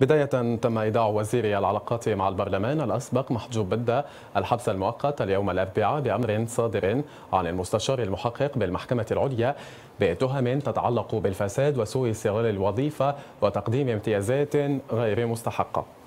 بداية تم إيداع وزير العلاقات مع البرلمان الأسبق محجوب بدة الحبس المؤقت اليوم الأربعاء بأمر صادر عن المستشار المحقق بالمحكمة العليا بتهم تتعلق بالفساد وسوء استغلال الوظيفة وتقديم امتيازات غير مستحقة